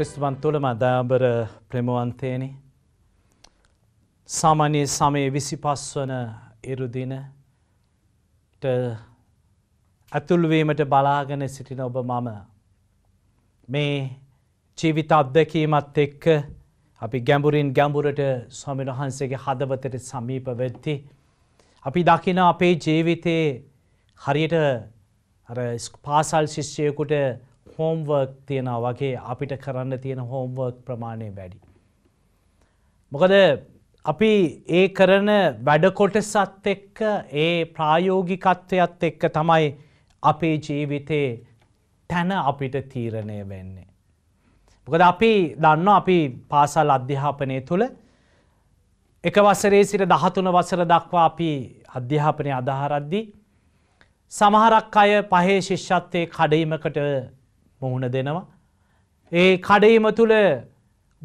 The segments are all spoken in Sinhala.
ක්‍රිස්තුවන් තුළම අදාබර ප්‍රමවන්තයනි සාමාන්‍යයේ සමයේ විසි පස්වන ඉරුදිනට ඇතුල්වීමට බලාගෙන සිටින ඔබ මම මේ ජීවිත අත්දැකීමත් එක්ක අපි ගැඹුරින් ගැඹුරට ස්වාමින් වහන්සේගේ හදවතට සමීප වෙද්ති. අපි දකින අපේ ජීවිතයේ හරියට පාසල් ශිෂ්‍යයකුට හෝම්වර්ක් තියෙනවා වගේ අපිට කරන්න තියෙන හෝම්වර්ක් ප්‍රමාණය වැඩි. මොකද අපි ඒ කරන වැඩකොටසත් එක්ක ඒ ප්‍රායෝගිකත්වයත් එක්ක තමයි අපේ ජීවිතේ තැන අපිට තීරණය වෙන්නේ. මොකද අපි දන්න අපි පාසල් අධ්‍යාපනය තුළ එක වසරේ සිට දහතුන වසර දක්වා අපි අධ්‍යාපනය අදහරද්දි සමහරක් අය පහේ ශිෂ්‍යත්වය කඩීමකට මුහුණ දෙනවා. ඒ කඩීම තුළ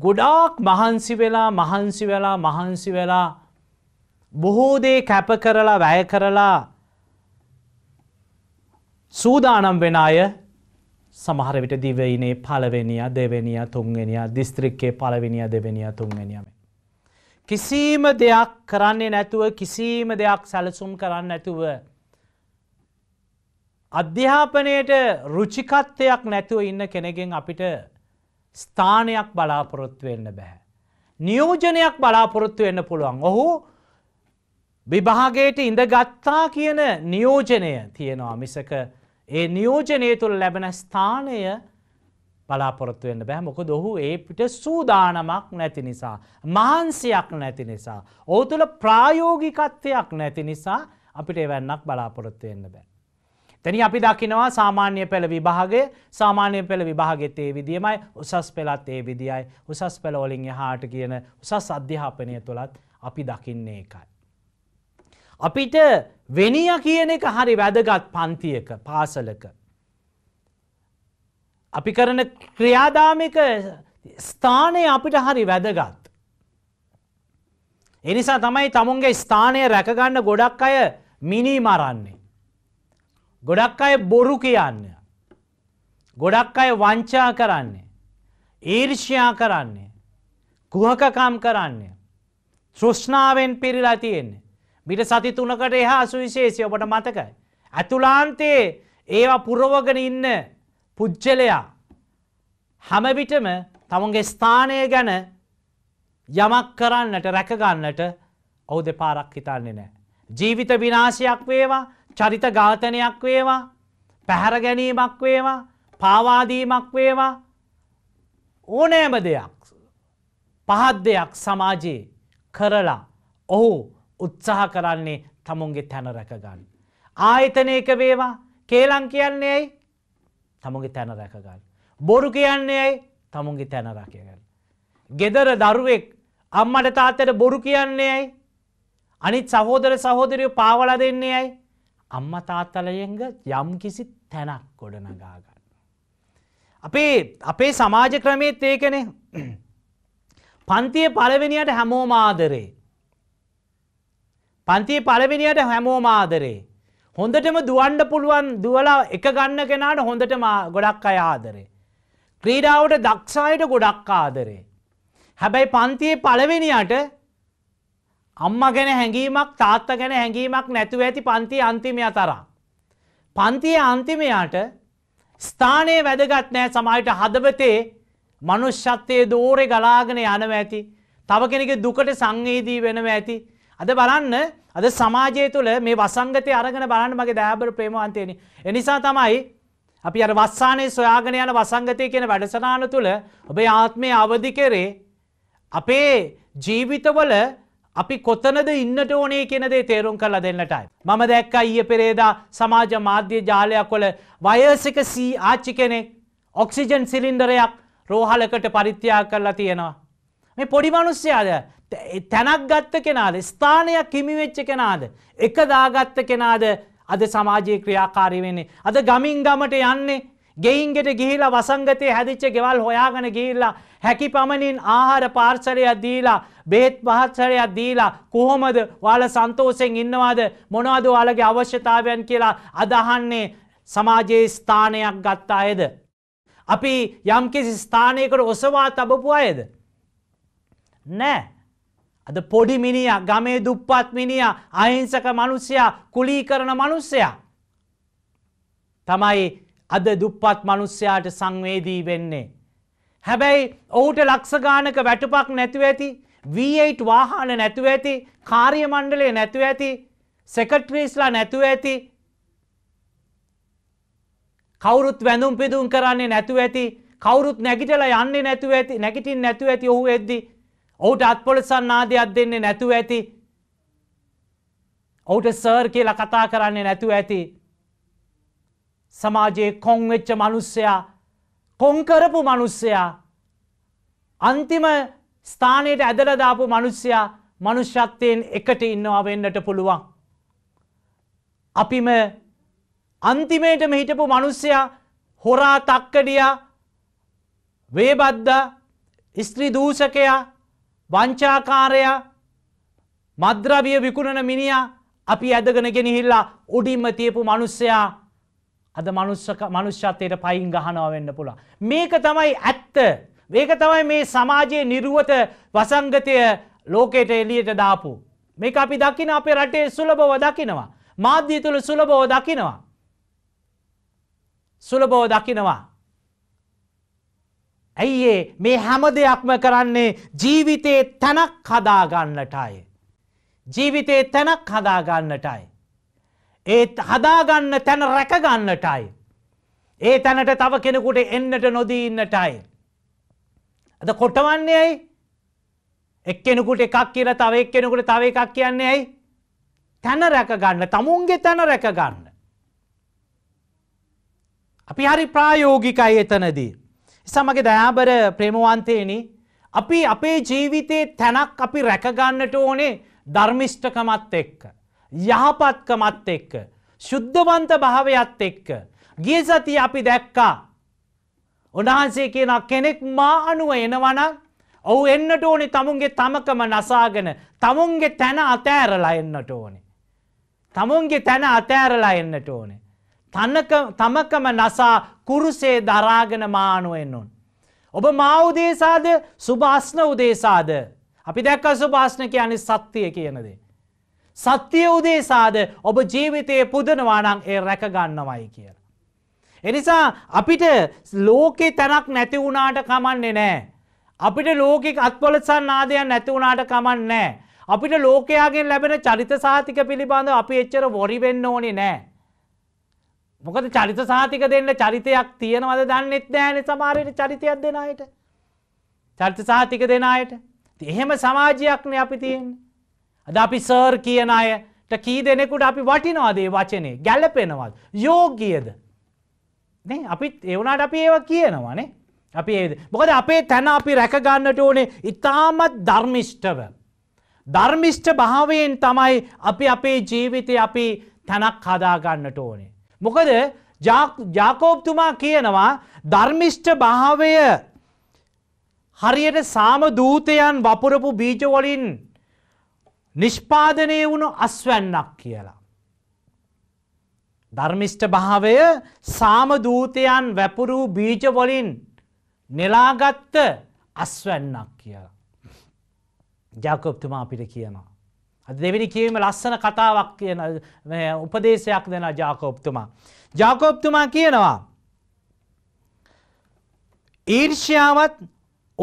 ගොඩාක් මහන්සි වෙලා මහන්සි වෙලා මහන්සි වෙලා බොහෝදේ කැප කරලා වැය කරලා සූදානම් වෙන අය සමහර විට දිවයිනේ පලවෙනිය දෙවෙනිය තුන්වෙනිය දිස්ත්‍රික්කේ පලවෙනිය දෙවෙනිය තුන්වෙනියම. කිසිීම දෙයක් කරන්නේ නැතුව කිසිීම දෙයක් සැලසුම් කරන්න නැතුව අධ්‍යාපනයට රුචිකත්වයක් නැතුව ඉන්න කෙනෙගෙන් අපිට ස්ථානයක් බලාපොරොත්තු වෙන්න බැහැ. නියෝජනයක් බලාපොරොත්තු වෙන්න පුළුවන්. ඔහු විභාගයට ඉඳගත්තා කියන නියෝජනය තියෙනවා මිසක ඒ නියෝජනය තුළ ලැබෙන ස්ථානය බලාපොරොත්තු වෙන්න බැහැ මොකද ඔහු ඒ පිට සූදානමක් නැති නිසා මහන්සියක් නැති නිසා ඔහු තුළ ප්‍රායෝගිකත්වයක් නැති නිසා අපිට එවැන්නක් බලාපොරොත්තු වෙන්න බෑ තැනි අපි දකිනවා සාමාන්‍ය පෙළ විභාගය සාමාන්‍ය පෙළ විභාගෙත් ඒ විදිමයි උසස් පෙළත් ඒ විදියි උසස් පෙළවලින් එහාට කියන උසස් අධ්‍යාපනය තුළත් අපි දකින්නේ එකයි. අපිට වෙනිය කියන එක හරි වැදගත් පන්තියක පාසලක. අපි කරන ක්‍රියාදාමික ස්ථානය අපිට හරි වැදගත්. එනිසා තමයි තමුන්ගේ ස්ථානය රැකගන්න ගොඩක් අය මිනී මරන්නේ. ගොඩක් අය බොරු කියන්න. ගොඩක් අය වංචා කරන්නේ. ඊර්ෂ්‍යා කරන්නේ. කුහකකම් කරන්නේ. සෘෂ්ණාවෙන් පිරිලා තියෙන්නේ. මිට සති තුනකට එහා සුවිශේෂය ඔබට මතකයි. ඇතුලාන්තයේ ඒවා පුරවගෙන ඉන්න පුද්ජලයා හැමවිටම තමුන්ගේ ස්ථානය ගැන යමක් කරන්නට රැකගන්නට ඔවු දෙපාරක් හිතන්නේ නෑ. ජීවිත විනාශයක් වේවා චරිත ඝාතනයක් වේවා පැහැර ගැනීමක් වේවා පාවාදීමක් වේවා ඕනෑම දෙයක් පහත් දෙයක් සමාජයේ කරලා ඔහු උත්සාහ කරන්නේ තමුන්ගේ තැන රැකගන්න. ආයතනයක වේවා කේලං කියන්නේ ඇයි තමුගේ තැන රැකගන්න. බොරු කියන්නේ ඇයි තමුන්ගේ තැන රැකගන්න. ගෙදර දරුවෙක් අම්මට තාත්තට බොරු කියන්නේ ඇයි අනිත් සහෝදර සහෝදරිය පාවල දෙන්නේ ඇයි අම්ම තාත්තලයෙන්ග යම් කිසි තැනක් ගොඩනගාගන්න. අපේ අපේ සමාජ ක්‍රමේත් ඒකනේ පන්තිය පළවෙනියට හැමෝ මාදරේ. පන්තිය පළවෙනියට හැමෝ මාදරේ. හොඳටම දුවන්ඩ පුළුවන් දුවලා එක ගන්න කෙනාට හොඳට ගොඩක් අය ආදරේ. ක්‍රීඩාවට දක්ෂායට ගොඩක් ආදරේ. හැබැයි පන්තියේ පළවෙනියට අම්මා ගැන හැඟීමක් තාත්තා ගැන හැඟීමක් නැතුව ඇති පන්ති අන්තිමය තරම්. පන්තියේ අන්තිමයාට ස්ථානයේ වැදගත් නෑ සමහරට හදවතේ මනුෂ්‍යත්වයේ දෝරේ ගලාගෙන යනව ඇති. තව කෙනෙකුගේ දුකට සංවේදී වෙනව ඇති. අද බලන්න අද සමාජය තුළ මේ වසංගතය අරගෙන බලන්න මගේ දයාබර ප්‍රේමවන්තයනි. එනිසා තමයි අපි අර වස්සානයේ සොයාගෙන යන වසංගතය කියන වැඩසටහන තුළ ඔබේ ආත්මය අවදි කරේ අපේ ජීවිතවල අපි කොතනද ඉන්නට ඕනේ කෙනදේ තේරුම් කලා දෙන්නටයි. මම දැක්ක ඊය පෙරේදා සමාජ මාධ්‍ය ජාලයක් කොළ වයසක සී ආච්චි කෙනෙක් ඔක්සිජන් සිලින්ඩරයක් රෝහලකට පරිත්‍යයක් කරලා තියෙනවා. මේ පොඩි මනුස්්‍යයාද තැනක් ගත්ත කෙනාද ස්ථානයක් හිමිවෙච්ච කෙනාද. එක දාගත්ත කෙනාද අද සමාජයේ ක්‍රියාකාරී වෙන්නේ. අද ගමින් ගමට යන්නේ ගෙයින්ගෙට ගිහිලා වසංගතය හැදිච්ච ගෙවල් හොයාගෙන ගිහිල්ලා හැකි පමණින් ආහාර පාර්සලයක් දීලා බේත් පහත්සරයක් දීලා කොහොමද වාල සන්තෝසෙන් ඉන්නවාද මොනවද වාලගේ අවශ්‍යතාවයන් කියලා අදහන්නේ සමාජයේ ස්ථානයක් ගත්තා අයද. අපි යම්කිසි ස්ථානයකට ඔසවා තබපු අයද. නෑ. අද පොඩි මිනිිය ගමේ දුප්පත් මිනිිය අහිංසක මනුස්සයා කුලී කරන මනුස්සයා. තමයි අද දුප්පත් මනුස්්‍යයාට සංවේදී වෙන්නේ. හැබැයි ඔහුට ලක්ෂගානක වැටුපක් නැතුව ඇති V8 වාහන නැතුව ඇති කාර්ය මණ්ඩලය නැතුව ඇති සෙකට්‍රීස්ලා නැතුව ඇති කවුරුත් වැඳුම් පිදුම් කරන්නේ නැතුව ඇති කවුරුත් නැගිටලා යන්නේ නැතුව ඇති නැගිටින් නැතුව ඇති ඔහු එද්දි ඔහුට අත්පොලසන් නාදයක් දෙන්නේ නැතුව ඇති ඔහුට සර් කියලා කතා කරන්නේ නැතුව ඇති සමාජයේ කොන් වෙච්ච මිනිස්සයා කොංකරපු මනුස්සයා අන්තිම ස්ථානයට ඇදලදාපු මනුස්්‍යයා මනුෂ්‍යත්වයෙන් එකට ඉන්නවා වෙන්නට පුළුවන්. අපිම අන්තිමේටම හිටපු මනුස්්‍යයා හොරා තක්කඩිය වේබද්ද ස්ත්‍රී දූෂකයා වංචාකාරයා මද්‍රවිය විකුණන මිනිිය අපි ඇදගෙන ගෙනහිල්ලා උඩින්ම තියපු මනුස්සයා අද මනුෂ්‍යත්වයට පයින් ගහනවා වෙන්න පුළුවන්. මේක තමයි ඇත්ත. මේක තමයි මේ සමාජයේ නිර්වත වසංගතය ලෝකයට එළියට දාපු. මේක අපි දකින අපේ රටේ සුලබව දකිනවා. මාධ්‍ය තුළ සුලබව දකිනවා. සුලබව දකිනවා. ඇයිඒ මේ හැම දෙයක්ම කරන්නේ ජීවිතයේ තැනක් හදාගන්නටයි. ජීවිතයේ තැනක් හදාගන්නටයි. ඒත් හදාගන්න තැන රැකගන්නටයි. ඒ තැනට තව කෙනෙකුට එන්නට නොදී ඉන්නටයි. ඇද කොටවන්නේ ඇයි එක්කෙනෙකුට එකක් කියල තව එක්කෙනෙකුට තව එකක් කියන්නේ ඇයි තැන රැකගන්න තමුන්ගේ තැන රැකගන්න. අපි හරි ප්‍රායෝගිකයි එතනදී. ඉසමගේ දයාබර ප්‍රේමවන්තයනි අපි අපේ ජීවිතයේ තැනක් අපි රැකගන්නට ඕනේ ධර්මිෂ්ඨකමත් එක්ක. යහපත්කමත් එක්ක. ශුද්ධවන්ත භාවයත් එක්ක. ගිය සති අපි දැක්කා. උන්හන්සේ කියන කෙනෙක් මා අනුව එනවන ඔවු එන්නට ඕනි තමුන්ගේ තමකම නසාගෙන තමුන්ගේ තැන අතෑරලා එන්නට ඕනි. තමුන්ගේ තැන අතෑරලා එන්නට ඕනේ. තමකම නසා කුරුසේ දරාගෙන මානුවෙන්නුන්. ඔබ මවදේසාද සුභාස්න උදේසාද. අපි දැක්ක සුභාස්න කියන්නේ සත්‍යය කියනදේ. සත්‍යය උදේසාද ඔබ ජීවිතය පුදනවානං ඒ රැකගන්නවයි කියලා. එනිසා අපිට ලෝකෙ තැනක් නැති වුණාට කමන්නේ නෑ. අපිට ලෝකෙක් අත්පොලසන් නාදයන් නැති වුණාට කමන්න නෑ. අපිට ලෝකයාගෙන් ලැබෙන චරිත සාතික පිළිබඳ අපි එච්චර වොරිවෙන්න ඕනි නෑ. මොකද චරිත සාතික දෙන්න චරිතයක් තියෙනවද දන්නෙත් නෑන සමාරයට චරිතයක් දෙනයට. චරිත සාතික දෙනයට. එහෙම සමාජයක්න අපි තියෙන්. අද අපි සර් කියන අයට කී දෙනෙකුට අපි වටිනවාදේ වචනේ ගැලපෙනවල් යෝගියද අපිත් එවුණට අපි ඒව කියනවානේ අපි ඒ මොකද අපේ තැන අපි රැකගන්නට ඕනේ ඉතාමත් ධර්මිෂ්ටව. ධර්මිෂ්ට භාවයෙන් තමයි අපි අපේ ජීවිතය අපි තැනක් හදාගන්නට ඕනේ. මොකද ජාකෝප්තුමා කියනවා ධර්මිෂ්ට භාවය හරියට සාම දූතයන් වපුරපු බීජවලින් නිෂ්පාදනය වුණු අස්වැන්නක් කියලා. ධර්මිෂ්ට භාවය සාමදූතයන් වැපුරූ බීජවලින් නෙලාගත්ත අස්වැන්නක් කියලා. ජාකොප්තුමා අපිට කියනවා. අද දෙවිනි කියීම ලස්සන කතාවක් කියන උපදේශයක් දෙෙන ජාකෝප්තුමා. ජාකෝප්තුමා කියනවා. ඊර්ෂ්‍යාවත්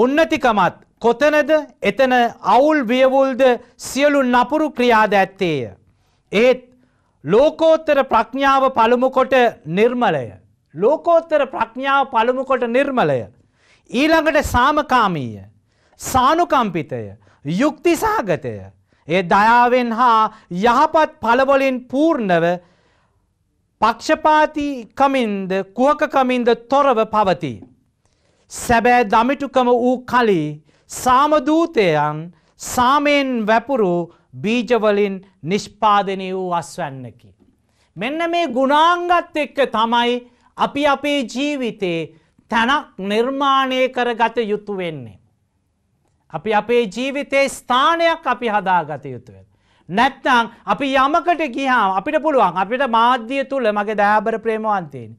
උන්නතිකමත් කොතනද එතන අවුල් වියවුල්ද සියලු නපුරු ක්‍රියාද ඇත්තේය. ඒත් ලෝකෝත්තර ප්‍රඥාව පළමුකොට නිර්මලය. ලෝකෝත්තර ප්‍රඥාව පළමුකොට නිර්මලය. ඊළඟට සාමකාමීය. සානුකම්පිතය. යුක්තිසාගතය. ඒ දයාවෙන් හා යහපත් පළවලින් පූර්ණව පක්ෂපාතිකමින්ද කුවකකමින්ද තොරව පවති. සැබෑ දමිටුකම වූ කලී සාමදූතයන් සාමයෙන් වැපුරු බීජවලින් නිෂ්පාදනය වූ අස්වැන්නකි. මෙන්න මේ ගුණාංගත් එක්ක තමයි අපි අපේ ජීවිතේ තැනක් නිර්මාණය කරගත යුතු වෙන්නේ. අපි අපේ ජීවිතේ ස්ථානයක් අපි හදාගත යුතුවෙන්. නැත්නම් අපි යමකට ගිහාම අපිට පුළුවන් අපිට මාධ්‍ය තුළ මගේ දෑබර ප්‍රේමවන්තයෙන්.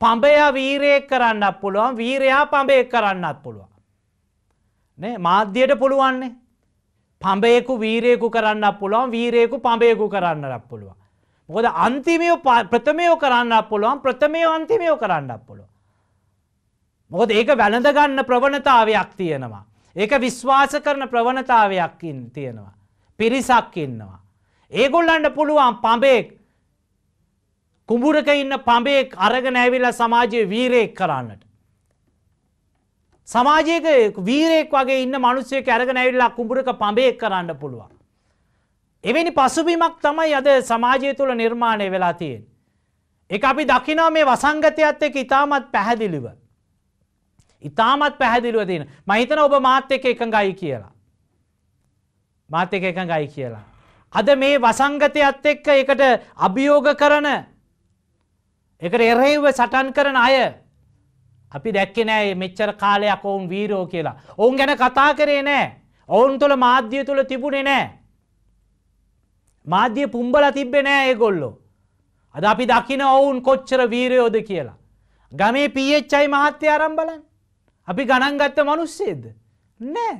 පඹය වීරයෙක් කරන්නත් පුළුවන් වීරයා පඹය කරන්නත් පුළුවන්. මාධ්‍යයට පුළුවන්නේ. පඹයෙකු වීරයෙකු කරන්න පුළුවන් වීරයෙකු පඹයෙකු කරන්නක් පුළුවන්. මොකද අන්තිමයෝ ප්‍රථමයෝ කරන්නක් පුළුවන් ප්‍රථමයෝ අන්තිමයෝ කරන්නක් පුළුව. මොකද ඒක වැළඳගන්න ප්‍රවණතාවයක් තියෙනවා. ඒක විශ්වාස කරන ප්‍රවණතාවයක් තියෙනවා. පිරිසක් ඉන්නවා. ඒගොල්ලන්ට පුළුවන් පඹෙක් කුඹුරක ඉන්න පඹෙක් අරග නැවිල සමාජයේ වීරයෙක් කරන්නට. සමාජයක වීරයෙක් වගේ ඉන්න මනුස්සයක ඇරගෙන ඇවිල්ලා කුඹුරක පඹයෙක් කරන්න පුළුවන්. එවැනි පසුබිමක් තමයි අද සමාජය තුළ නිර්මාණය වෙලා තියෙන්. එක අපි දකිනව මේ වසංගතයත් එක ඉතාමත් පැහැදිලිව. ඉතාමත් පැහැදිලිව තියෙන මහිතන ඔබ මාත්‍ය එක එකඟයි කියලා. මාත්‍ය එක එකඟයි කියලා. අද මේ වසංගතයත් එක්ක එකට අභියෝග කරන එකට එරෙහිව සටන් කරන අය අපි දැක්කෙ නෑ මෙච්චර කාලයක් ඔවුන් වීරෝ කියලා. ඔවුන් ගැන කතා කරේ නෑ. ඔවුන් තුළ මාධ්‍ය තුළ තිබුණේ නෑ. මාධ්‍ය පුම්බල තිබ්බෙ නෑ ඒ ගොල්ලෝ. අද අපි දකින ඔවුන් කොච්චර වීරයෝද කියලා. ගමේ පීච්චයි මහත්තය අරම් බලන්. අපි ගණන්ගත්ත මනුස්සේද. නෑ.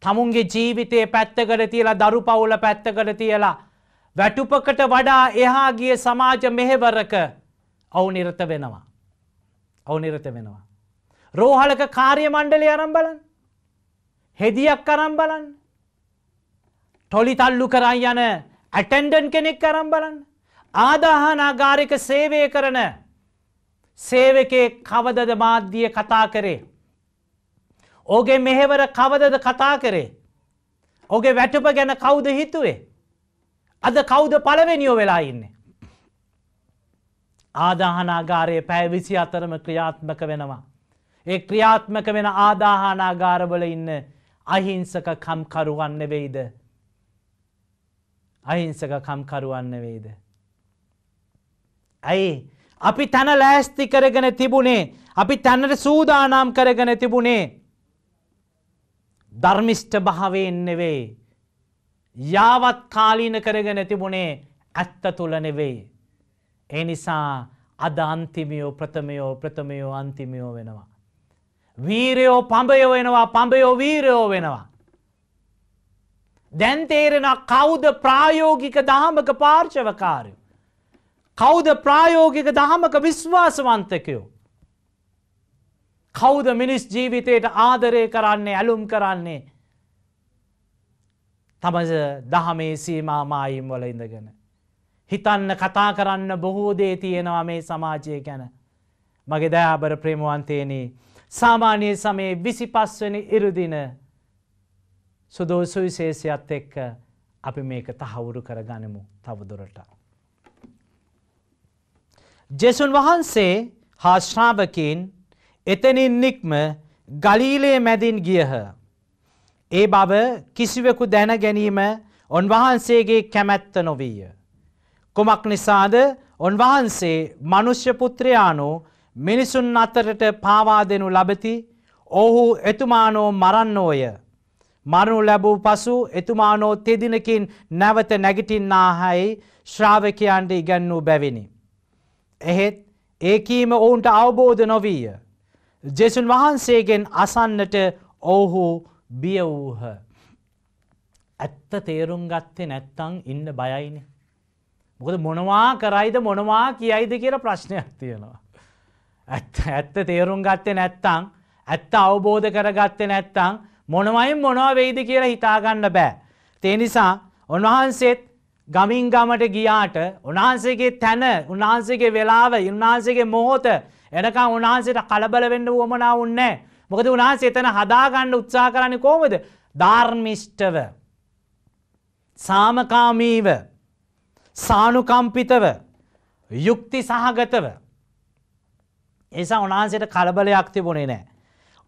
තමුන්ගේ ජීවිතය පැත්තකට තියලා දරු පවුල පැත්තකට තියලා. වැටුපකට වඩා එහා ගිය සමාජ මෙහෙවරක ඔවු නිරත වෙනවා. අවනිරත වෙනවා. රෝහලක කාර්ය මණ්ඩලය අරම් බලන් හෙදියක් කරම් බලන් ටොලි තල්ලු කරන් යන ඇටන්ඩන් කෙනෙක් කරම් බලන් ආදාහනාගාරික සේවය කරන සේවකේ කවදද මාධ්‍යිය කතා කරේ. ඕගේ මෙහෙවර කවදද කතා කරේ. ඔගේ වැටප ගැන කවුද හිතුවේ. අද කවුද පලවෙනියෝ වෙලා ඉන්නේ. ආදාහනාගාරය පැය විසි අතරම ක්‍රියාත්මක වෙනවා. ඒ ක්‍රියාත්මක වෙන ආදාහනාගාරවල ඉන්න අහිංසක කම්කරුවන්න වෙයිද. අහිංසක කම්කරුවන්න වෙයිද. ඇයි අපි තැන ලෑස්ති කරගෙන තිබුණේ අපි තැන්නට සූදානම් කරගෙන තිබුණේ ධර්මිෂ්ට භාවයෙන්නෙවෙයි. යාවත් කාලීන කරගෙන තිබුණේ ඇත්ත තුළනෙවෙයි. ඒ නිසා අද අන්තිමයෝ ප්‍රථමයෝ ප්‍රථමයෝ අන්තිමයෝ වෙනවා. වීරයෝ පඹයෝ වෙනවා පඹයෝ වීරයෝ වෙනවා. දැන්තේරෙන කෞද ප්‍රායෝගික දහමක පාර්ශවකාරයෝ. කෞද ප්‍රායෝගික දහමක විශ්වාසවන්තකයෝ. කෞද මිනිස් ජීවිතයට ආදරය කරන්නේ ඇලුම් කරන්නේ. තමස දහමේ සීමාමායිම් වල ඉඳගෙන. හිතන්න කතා කරන්න බොහෝ දේ තියෙනවා මේ සමාජය ගැන. මගේ දෑබර ප්‍රේමුවන්තේනී. සාමාන්‍ය සමයේ විසි පස්වනි ඉරුදින සුදෝසු විශේෂයත් එක්ක අපි මේක තහවුරු කර ගනිමු තවදුරට. ජෙසුන් වහන්සේ හා ශ්‍රාවකින් එතනින් නික්ම ගලීලේ මැදින් ගියහ. ඒ බව කිසිවෙකු දැන ගැනීම ඔන්වහන්සේගේ කැමැත්ත නොවීය. කුමක් නිසාද ඔන්වහන්සේ මනුෂ්‍යපුත්‍රයානු මිනිසුන් අතරට පාවා දෙනු ලබති ඔහු එතුමානෝ මරන්නෝය. මරණු ලැබූ පසු එතුමානෝ තෙදිනකින් නැවත නැගිටින්නාහයි ශ්‍රාවකයන්ට ඉගැන්වූ බැවිනි. එහෙත් ඒකීම ඔවුන්ට අවබෝධ නොවීය. ජෙසුන් වහන්සේගෙන් අසන්නට ඔවුහු බිය වූහ. ඇත්ත තේරුම් ගත්තේ නැත්තං ඉන්න බයයිනේ. මොකද මොනවා කරයිද මොනවා කියයිද කියලා ප්‍රශ්නයක් තියෙනවා. ඇත්ත ඇත්ත තේරුම් ගත්තේ නැත්තං ඇත්ත අවබෝධ කරගත්තේ නැත්තං මොනවයින් මොනවා වෙයිද කියලා හිතාගන්න බෑ. තේ නිසා උන්වහන්සේත් ගමින් ගමට ගියාට උන්වහන්සේගේ තැන උන්වහන්සේගේ වෙලාව උන්වහන්සේගේ මොහොත එනකම් උන්වහන්සේට කලබල වෙන්න වුවමනා වුන්නේ නැහැ. මොකද උන්වහන්සේ එතන හදාගන්න උත්සාහ කරන්නේ කොහොමද? ධාර්මිෂ්ඨව සාමකාමීව සානුකම්පිතව යුක්ති සහගතව එසා උන්වහන්සේට කලබලයක් තිබුණේ නෑ.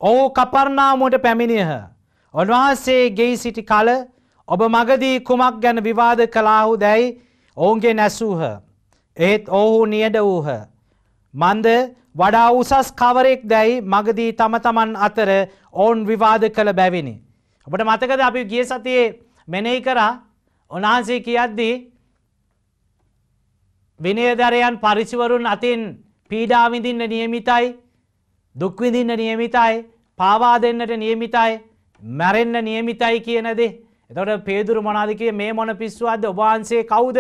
ඔහු කපර්ණාමුවට පැමිණියහ. උන්වහන්සේ ගෙයි සිටි කල ඔබ මගදී කුමක් ගැන විවාද කලාහු දැයි ඔවුන්ගේ නැසූහ. ඒත් ඔහු නියඩ වූහ. මන්ද වඩා උසස් කවරෙක් දැයි මගදී තම තමන් අතර ඔවුන් විවාද කළ බැවිනි. ඔබට මතකද අපි ගිය සතියේ මෙනෙහි කරා උන්වහන්සේ කියද්දී විනයදරයන් පරිසිවරුන් අතින් පීඩාවිඳින්න නියමිතයි දුක්විඳින්න නියමිතයි පාවා දෙන්නට නියමිතයි මැරෙන්න නියමිතයි කියනදේ. එතොට පේදුරු මොනාදකය මේ මොන පිස්වාද ඔබාන්සේ කවුද.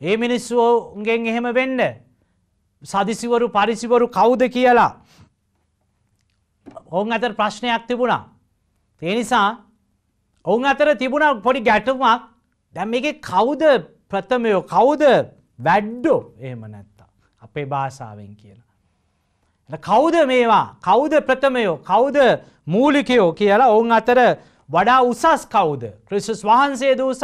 ඒ මිනිස්සුවෝන්ගෙන් එහෙම වෙන්න. සදිසිවරු පරිසිවරු කවුද කියලා. ඔවුන් අතර ප්‍රශ්නයක් තිබුණා. ඒ නිසා ඔවුන් අතර තිබුණ පොඩි ගැටුමක් දැම් එක කවුද ප්‍රථමයෝ කවුද වැඩ්ඩෝ එහෙම නැත්තා අපේ භාෂාවෙන් කියලා. කෞුද මේවා කෞුද ප්‍රථමයෝ කෞුද මූලිකයෝ කියලා ඔවුන් අතර වඩා උසස් කෞුද ක්‍රිස්ස් වහන්සේ ද උසස්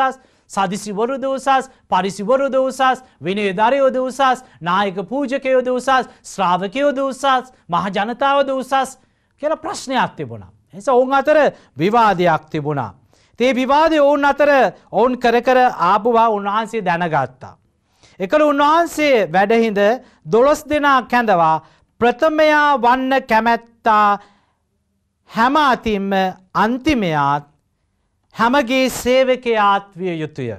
සදිසිවරුද උසස් පරිසිවරුද උසස් විනේ දරයෝද උසස් නායක පූජකයෝද උසස් ශ්‍රාවකයෝද උසස් මහජනතාවද උසස් කියල ප්‍රශ්නයක් තිබුණා. එස ඔවුන් අතර විවාදයක් තිබුණා. තේ විවාදය ඔවුන් අතර ඔවුන් කර කර ආපුවා උන්වහන්සේ දැනගත්තා. එකළ උන්වහන්සේ වැඩහිඳ දොළොස් දෙනා කැඳවා ප්‍රථමයා වන්න කැමැත්තා හැම අතින්ම අන්තිමයාත් හැමගේ සේවකයාත් විය යුතුය.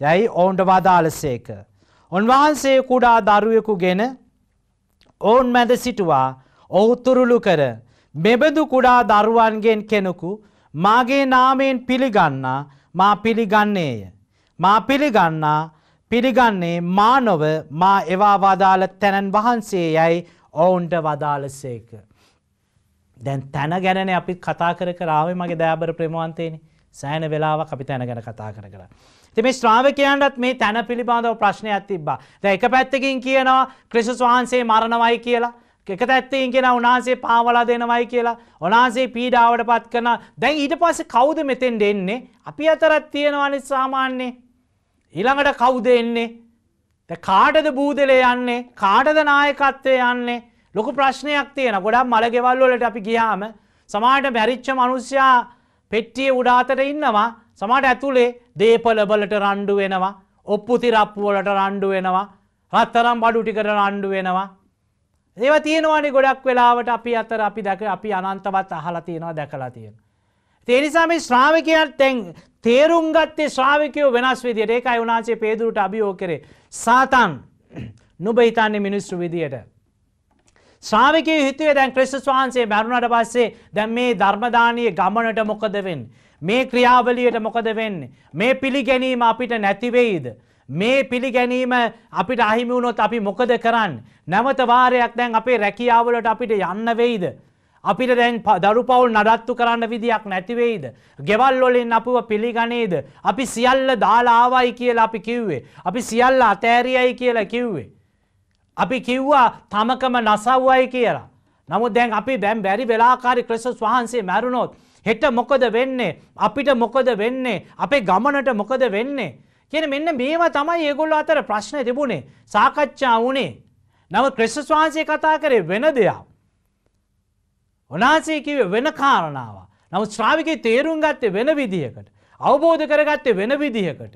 යැයි ඔවුන්ට වදාලසේක. උන්වහන්සේ කුඩා දරුවෙකු ගෙන ඔවුන් මැද සිටුවා ඔහු තුරුළු කර මෙබඳු කුඩා දරුවන්ගෙන් කෙනෙකු මාගේ නාමයෙන් පිළිගන්නා මා පිළිගන්නේය. මා පිළිගන්නා පිළිගන්නේ මා නොව මා එවා වදාළ තැනන් වහන්සේ යයි ඔවුන්ට වදාළසේක. දැන් තැන ගැන අපි කතා කර කරාවේ මගේ දෑබර ප්‍රමවන්තේනි සෑන වෙලාවක් අපි තැන ගැන කතා කර කර. තිම ශ්‍රාවකයන්ටත් මේ තැන පිළිබඳව ප්‍රශ්නයක් තිබ්බා ද එක පැත්තකින් කියනවා ක්‍රිසුස් වහන්සේ මරණවයි කියලා එක ඇත්තයෙන් කියෙන උනාසේ පාවලා දෙනවයි කියලා ඔනාසේ පීඩාවට පත් කරන දැන් ඊට පස්ස කෞුද මෙතෙන් දෙන්නේ අපි අතරත් තියෙනවනි සාමාන්නේ ඊළඟට කවුද එන්නේ කාටද බූදලේ යන්නේ කාටද නායකත්වය යන්නේ ලොකු ප්‍රශ්නයක් තියෙන ගොඩක් මළගෙවල් වලට අපි ගියාම සමාට මැරිච්ච මනුස්්‍යයා පෙට්ටිය උඩාතට ඉන්නවා සමාට ඇතුළේ දේපලබලට රණ්ඩු වෙනවා ඔප්පුති රප්පුුවලට රණ්ඩු වෙනවා රත්තරම් බඩු ටිකට රණ්ඩු වෙනවා ඒව තියෙනවානි ගොඩක් වෙලාවට අපි අතර අපි දැක අපි අනන්තවත් අහලා තියෙනවා දැකලා තියෙන. තේනිසා මේ ශ්‍රාවකයන් තැන් තේරුම් ගත්තේ ශ්‍රාවකයෝ වෙනස් විදියට ඒකයි උනාසේ පේදුරට අභියෝග කරේ සාතන් නුඹ හිතන්නේ මිනිස්සු විදියට ශ්‍රාවකයෝ හිතුවේ දැන් ක්‍රිස්තුස් වහන්සේ මරුණාට පස්සේ දැන් මේ ධර්මදානීය ගමනට මොකද වෙන්නේ මේ ක්‍රියාවලියට මොකද වෙන්නේ මේ පිළිගැනීම අපිට නැති වෙයිද මේ පිළිගැනීම අපිට අහිමි වුණොත් අපි මොකද කරන්නේ නැවත වාරයක් දැන් අපේ රැකියාවලට අපිට යන්න වෙයිද අපිට දැන් දරුපවුල් නඩත්තු කරන්න විදියක් නැතිවෙයිද. ගෙවල් වලින් අපව පිළිගනේද. අපි සියල්ල දාලා ආවයි කියලා අපි කිව්වේ. අපි සියල්ල අතෑරියයි කියලා කිව්වේ. අපි කිව්වා තමකම නසව්වයි කියලා. නමුත් දැන් අපි දැම් බැරි වෙලාකාරි ක්‍රසස් වහන්සේ මැරුණොත්. හෙට මොකද වෙන්නේ. අපිට මොකද වෙන්නේ. අපේ ගමනට මොකද වෙන්නේ. කියන මෙන්න මේවා තමයි ඒගොල්ල අතර ප්‍රශ්න තිබුණේ සාකච්ඡා වනේ. නව ක්‍රශ්ස් වහන්සේ කතා කරේ වෙන දෙයක්. උනාසේ කිවේ වෙන කාරණාව. නමුත් ශ්‍රාවිකයේ තේරුම් ගත්තේ වෙන විදිහකට. අවබෝධ කරගත්තේ වෙන විදිහකට.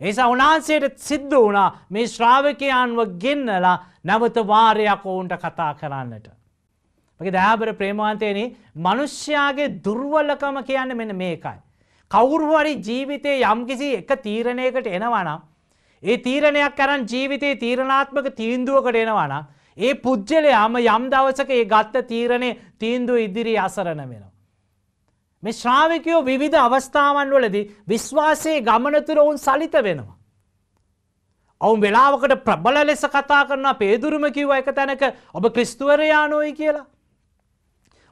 ඒසා උනාන්සේට සිද්ධ වුණා මේ ශ්‍රාවකයන්ව ගෙන්නලා නැවත වාරයක් ඔවුන්ට කතා කරන්නට. මගේ දෑබර ප්‍රේමාන්තයන මනුෂ්‍යයාගේ දුර්වලකම කියන්න මෙන මේකයි. කවුරුහරි ජීවිතය යම්කිසි එක තීරණයකට එනවනම්. ඒ තීරණයක් කරන් ජීවිතයේ තීරණාත්මක තීන්දුවකට එනවනම් ඒ පුද්ගලයාම යම් දවසක ඒ ගත්ත තීරණය තීන්දුව ඉදිරි අසරණ වෙනවා. මේ ශ්‍රාවකයෝ විවිධ අවස්ථාවන් වලදී විශ්වාසයේ ගමනතුර ඔවුන් සලිත වෙනවා. ඔවුන් වෙලාවකට ප්‍රබල ලෙස කතා කරනවා පේදුරුම කිව්ව එක තැනක ඔබ ක්‍රිස්තුවරයානෝයි කියලා.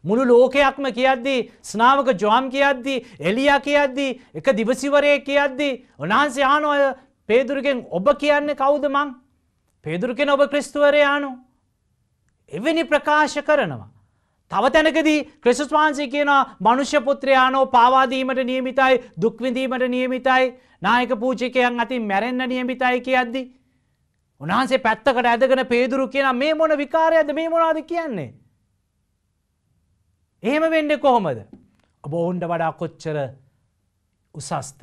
මුළු ලෝකයක්ම කියද්දී ස්නාවක ජොම් කියද්දී එලියා කියද්දී එක දිවසිවරය කියද්දී උනාන්සේ ආනෝය පේදුරගෙන් ඔබ කියන්නේ කවුද මං පේදුරු කෙන ඔබ ක්‍රිස්තුවරයානෝ එවැනි ප්‍රකාශ කරනවා. තව තැනකදී ක්‍රිසුස් වහන්සේ කියනවා මනුෂ්‍ය පුත්‍රයානෝ පාවාදීමට නියමිතයි දුක්විඳීමට නියමිතයි නායක පූජිකයන් අතින් මැරෙන්න නියමිතයි කියද්දි. උන්හන්සේ පැත්තකට ඇදගෙන පේදුරු කියන මේ මොන විකාරයද මේ මොනාද කියන්නේ. එහෙම වෙන්ඩ කොහොමද. ඔබ ඔවුන්ට වඩා කොච්චර උසස්ත.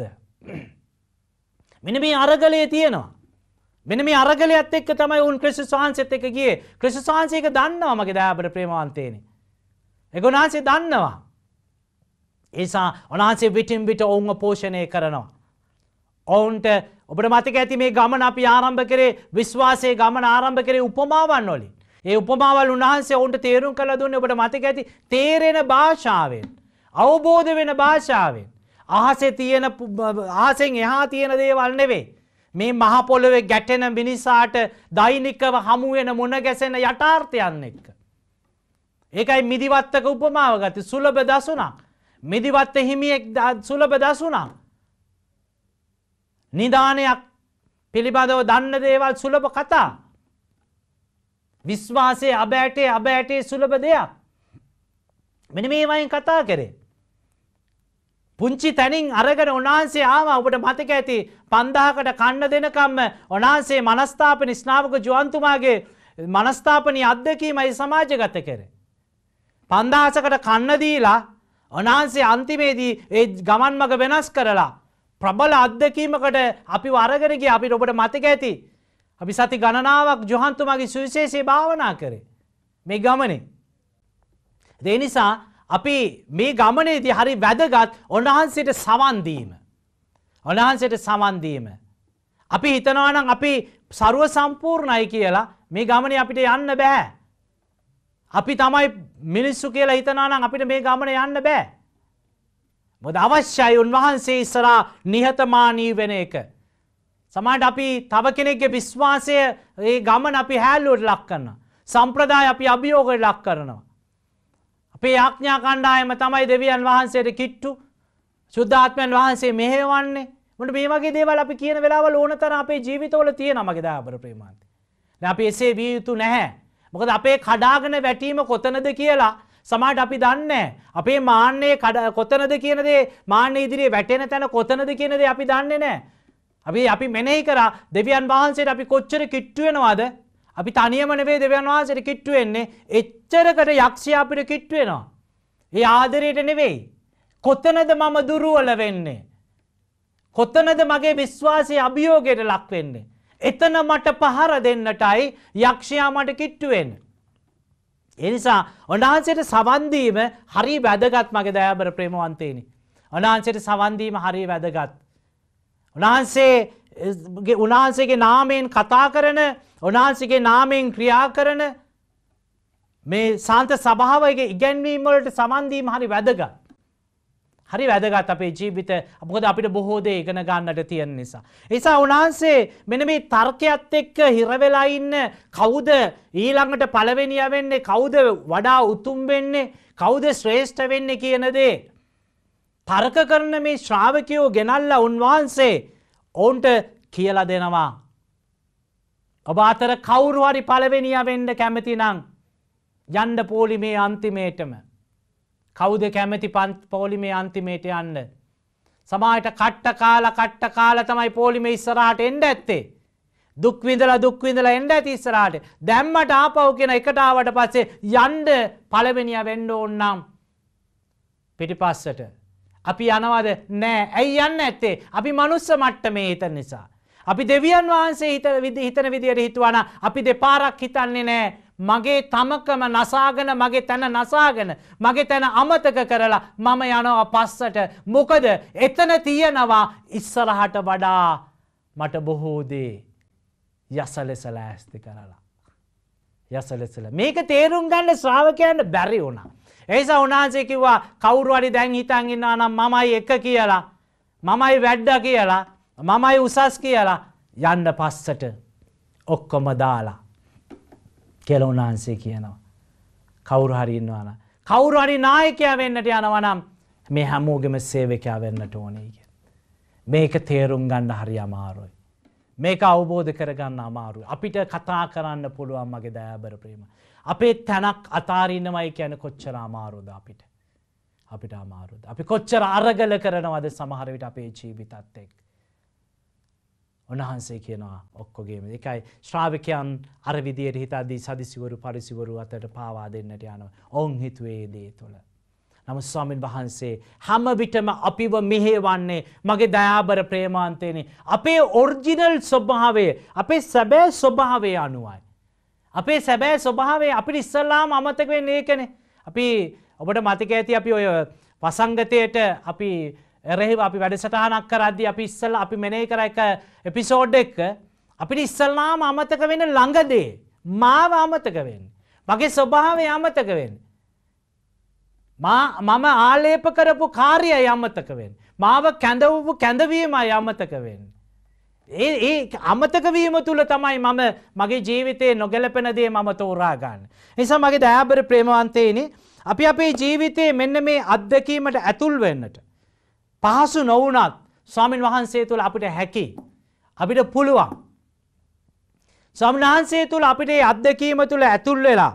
මෙන මේ අරගලය තියෙනවා. මෙන මේ අරගලයත් එක්ක තමයි උන් ක්‍රිස්තුස් වහන්සේත් එක්ක ගියේ ක්‍රිස්තුස් වහන්සේ ඒක දන්නවා මගේ දයාබර ප්‍රේමවන්තේනි ඒක උන්වහන්සේ දන්නවා ඒසා උන්වහන්සේ විටින් විට ඔවුන්ව පෝෂණය කරනවා ඔවුන්ට ඔබට මතක ඇති මේ ගමන අපි ආරම්භ කරේ විශ්වාසයේ ගමන ආරම්භ කරේ උපමාවන් වලින් ඒ උපමාවල් උන්වහන්සේ ඔවුන්ට තේරුම් කරලා දුන්නේ ඔබට මතක ඇති තේරෙන භාෂාවෙන් අවබෝධ වෙන භාෂාවෙන් අහසේ තියෙන අහසෙන් එහා තියෙන දේවල් නෙවෙයි මේ මහපොළොවේ ගැටෙන මිනිසාට දෛනිකව හමුවෙන මුණගැසෙන යටාර්ථයන් එක්ක. ඒකයි මිදිවත්තක උපමාව ගති සුලබ දසුනක්. මිදිවත්ත හිමියෙක් සුලබ දසුනම්. නිධානයක් පිළිබඳව දන්න දේවල් සුලබ කතා. විශ්වාසය අබෑටේ අබෑටේ සුලබ දෙයක්. මෙනි මේවයින් කතා කරේ. පුංචි තැනින් අරගෙන උනාන්සේ ආවා ඔබට මතක ඇති පන්දාහකට කන්න දෙනකම්ම ඔනාන්සේ මනස්ථාපන ස්නාවක ජුවන්තුමාගේ මනස්ථාපනී අත්දකීමයි සමාජගත කර. පන්දාහසකට කන්නදීලා ඔනාන්සේ අන්තිමේදී ඒ ගමන් මග වෙනස් කරලා. ප්‍රබල අත්දකීමකට අපි වරගරගේ අපි ඔබට මතක ඇති. අපි සති ගණනාවක් ජොහන්තුමගේ සුවිශේෂය භාවනා කරේ. මේ ගමනේ. දේ නිසා අපි මේ ගමනේදී හරි වැදගත් ඔන්වහන්සේට සවන් දීම. ඔන්වහන්සේට සවන් දීම. අපි හිතනවා නම් අපි ਸਰව සම්පූර්ණයි කියලා මේ ගමනේ අපිට යන්න බෑ. අපි තමයි මිනිස්සු කියලා හිතනවා නම් අපිට මේ ගමන යන්න බෑ. මොකද අවශ්‍යයි උන්වහන්සේ ඉස්සරහා නිහතමානී වෙන එක. සමහරට අපි තව කෙනෙක්ගේ විශ්වාසය ඒ ගමන අපි හැල්ලුවට ලක් කරනවා. සම්ප්‍රදාය අපි අභියෝගයට ලක් කරනවා. අපේ යක්ඥා කණ්ඩායම තමයි දෙවියන් වහන්සේට කිට්ටු සුද්ධාත්මයන් වහන්සේ මෙහෙවන්නේ මට මේ වගේ දේවල් අපි කියන වෙලාව ඕනතර අපේ ජීවිතවල තියෙන මගදාබර ප්‍රේමාන්ත. අපි එසේ විය යුතු නැහැ. මොකද අපේ කඩාගෙන වැටීම කොතනද කියලා සමට අපි දන්නේ අපේ මාන්‍යයේ කොතනද කියනදේ මාන්‍ය ඉදිරියේ වැටෙන තැන කොතනද කියනද අපි දන්නේ නෑ. අපි අපි මෙනෙහි කර දෙවියන් වහන්සේට අපි කොච්චර කිට්ටුවෙනවාද අපි තනියම නෙවෙයි දෙවියන් වහන්සේට කිට්ටු වෙන්නේ එච්චරකට යක්ෂයා අපිට කිට්ටු වෙනවා. ඒ ආදරයට නෙවෙයි. කොතනද මම දුර්වල වෙන්නේ? කොතනද මගේ විශ්වාසය අභියෝගයට ලක් වෙන්නේ? එතන මට පහර දෙන්නටයි යක්ෂයා මට කිට්ටු වෙන්නේ. ඒ නිසා උන්වහන්සේට සවන් දීම හරි වැදගත් මගේ දයාබර ප්‍රේමවන්තේනි. උන්වහන්සේට සවන් දීම හරි වැදගත්. උන්වහන්සේ උන්වහන්සේගේ නාමයෙන් කතා කරන උන්වහන්සේගේ නාමයෙන් ක්‍රියා කරන මේ සාන්ත සභාවගේ ඉගැන්වීම් වලට සමන් දීම හරි වැදගත්. හරි වැදගත් අපේ ජීවිත මොකද අපිට බොහෝ දේ ඉගෙන ගන්නට තියෙන නිසා. නිසා උන්වහන්සේ මෙන්න මේ තර්කයත් එක්ක හිර වෙලා ඉන්න කවුද ඊළඟට පළවෙනියා වෙන්නේ කවුද වඩා උතුම් වෙන්නේ කවුද ශ්‍රේෂ්ඨ වෙන්නේ කියන දේ තර්ක කරන මේ ශ්‍රාවකයෝ ගෙනල්ලා උන්වහන්සේ ඔවුන්ට කියලා දෙනවා ඔබ අතර කවුරු හරි පළවෙනිය වෙන්න කැමති නං යන්ඩ පෝලිමේ අන්තිමේටම කවුද කැමති පෝලිමේ අන්තිමේට යන්න. සමායට කට්ට කාල කට්ට කාල තමයි පෝලිම ඉස්සරහට එන්ඩ ඇත්තේ. දුක්විඳල දුක්විඳල එන්ඩ ඇති ඉස්සරහට දැම්මට ආපව් කියෙන එකටාවට පස්සේ යන්ඩ පළවෙනිය වෙන්ඩ ඔන්නම් පිටිපස්සට. අපි යනවද නෑ ඇයි යන්න ඇත්තේ අපි මනුස්ස මට්ට මේ හිතර නිසා. අපි දෙවියන් වහන්සේ හිත හිතන විදියට හිතුවන අපි දෙපාරක් හිතන්නේ නෑ. මගේ තමකම නසාගෙන මගේ තැන නසාගෙන මගේ තැන අමතක කරලා මම යනවා පස්සට මොකද එතන තියෙනවා ඉස්සරහට වඩා මට බොහෝදේ යසලෙස ලෑස්ති කරලා. යසලෙසල මේක තේරුම් ගන්න ශ්‍රාවකයන්න බැරි වුණා. ඒස උනාසෙකිවා කවුරුවරි දැන් හිතන් ඉන්නා නම් මමයි එක කියලා මමයි වැඩ්ඩ කියලා මමයි උසස් කියලා යන්න පස්සට ඔක්කොම දාලා කියල උන්හන්සේ කියනවා. කවුරු හරින්නවාන. කවුරු හරි නායකයා වෙන්නට යනවනම් මේ හැමෝගෙම සේවකයා වෙන්නට ඕනේ කිය. මේක තේරුම් ගණ්ඩ හරි අමාරුයි. මේක අවබෝධ කරගන්න අමාරු. අපිට කතා කරන්න පුළුවන් මගේ දෑබර ප්‍රීම. අපේ තැනක් අතාරන්නමයි කියන කොච්චර අමාරුද අපිට. අපිට අමාරුද. අපි කොච්චර අරගල කරනවද සමහරවිට අපේ ජීවිතත් එක්. උන්වහන්සේ කියනවා ඔක්කොගේම එකයි ශ්‍රාවකයන් අර විදියට හිතද්දී සදිසිවරු පරිසිවරු අතට පාවා දෙන්නට යනවා. ඔවුන් හිතුවේ දේ තුළ. නමුත් ස්වාමින් වහන්සේ හැම විටම අපිව මෙහෙවන්නේ මගේ දයාබර ප්‍රේමාන්තේනි. අපේ ඔරිජිනල් ස්වභාවය, අපේ සැබෑ ස්වභාවය අනුවයි. අපේ සැබෑ ස්වභාවය අපිට ඉස්සල්ලාම අමතක වෙන්නේ ඒකනේ. අපි ඔබට මතක ඇති අපි ඔය වසංගතයට අපි එරෙහිව අපි වැඩසටහනක් කරද්දි අපි ඉස්සල් අපි මෙනේ කර එක එපිසෝඩ් එක්ක අපිට ඉස්සල්ලාම අමතක වෙන ළඟදේ මාව අමතක වෙන්න. මගේ ස්වභාවය අමතක වෙන්න. මම ආලේප කරපු කාර්යය අමතක වෙන්න. මාව කැඳවපු කැඳවීම අමතක වෙන්න. ඒ ඒ අමතකවීම තුළ තමයි මම මගේ ජීවිතයේ නොගැලපෙනදේ මම තෝරාගන්න. නිසා මගේ දෑබර ප්‍රේමවන්තේනි අපි අපේ ජීවිතයේ මෙන්න මේ අත්දකීමට ඇතුල් වෙන්නට. පහසු නොවනත් ස්වාමින් වහන්සේ තුළ අපිට හැකි අපිට පුළුවන්. ස්වාමන් වහන්සේ තුළ අපිට අත්දකීම තුළ ඇතුල් වෙලා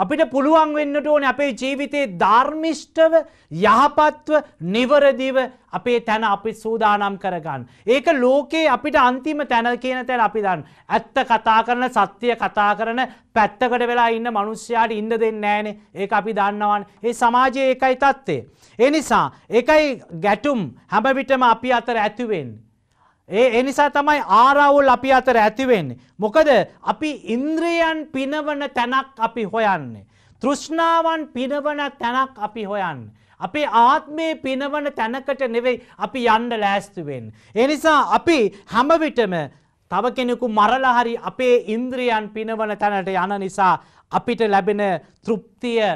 අපිට පුළුවන් වෙන්නට ඕන අපේ ජීවිතයේ ධර්මිෂ්ඨව යහපත්ව නිවරදිව අපේ තැන අපි සූදානම් කරගන්න. ඒක ලෝකයේ අපිට අන්තිම තැන කියන තැන අපි දන්න. ඇත්ත කතා කරන සත්‍යය කතා කරන පැත්තකට වෙලා ඉන්න මිනිස්සයාට ඉන්න දෙන්නේ නැහනේ. ඒක අපි දන්නවනේ. ඒ සමාජයේ ඒකයි தත්ත්වය. ඒ නිසා ඒකයි ගැටුම් හැම විටම අපි අතර ඇති වෙන්නේ. ඒ එනිසා තමයි ආරවුල් අපි අතර ඇතිවෙන්නේ. මොකද අපි ඉන්ද්‍රියන් පිනවන තැනක් අපි හොයන්නේ. තෘෂ්ණාවන් පිනවන තැනක් අපි හොයන්න. අපේ ආත්මයේ පිනවන තැනකට නෙවෙයි අපි යන්න ලෑස්තිවෙන්. එනිසා අපි හැමවිටම තව කෙනෙකු මරලා හරි අපේ ඉන්ද්‍රියන් පිනවන තැනට යන නිසා අපිට ලැබෙන තෘප්තිය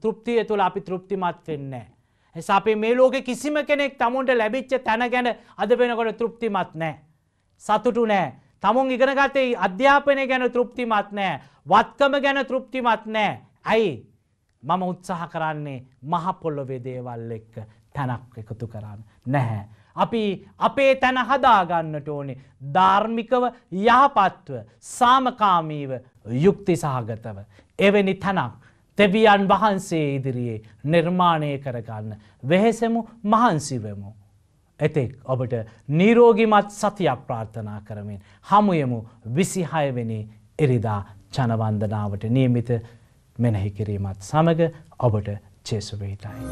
තෘප්තිය තුළ අපි තෘප්තිමත් වෙන්නේ. ඇස අපේ මේ ලෝකෙ කිසිම කෙනෙක් තමුන්ට ලැබිච්ච තැන ගැන අද වෙනකොට තෘප්තිමත් නෑ. සතුටු නෑ. තමුන් ඉගෙනගතේ අධ්‍යාපනය ගැන තෘප්තිමත් නෑ. වත්කම ගැන තෘප්තිමත් නෑ. ඇයි මම උත්සාහ කරන්නේ මහපොල්ලොවේ දේවල් එක්ක තැනක් එකතු කරන්න නැහැ. අපි අපේ තැන හදාගන්නට ඕනේ ධාර්මිකව යහපත්ව සාමකාමීව යුක්ති සහගතව එවැනි තැනක් තෙවියන් වහන්සේ ඉදිරියේ නිර්මාණය කරගන්න වෙහෙසමු මහන්සිවමු. එතෙක් ඔබට නීරෝගිමත් සතියක් ප්‍රාර්ථනා කරමින් හමුයමු විසිහයවෙනි එරිදා ජනවන්දනාවට නියමිත මෙනෙහි කිරීමත් සමඟ ඔබට චේසුවේටයි.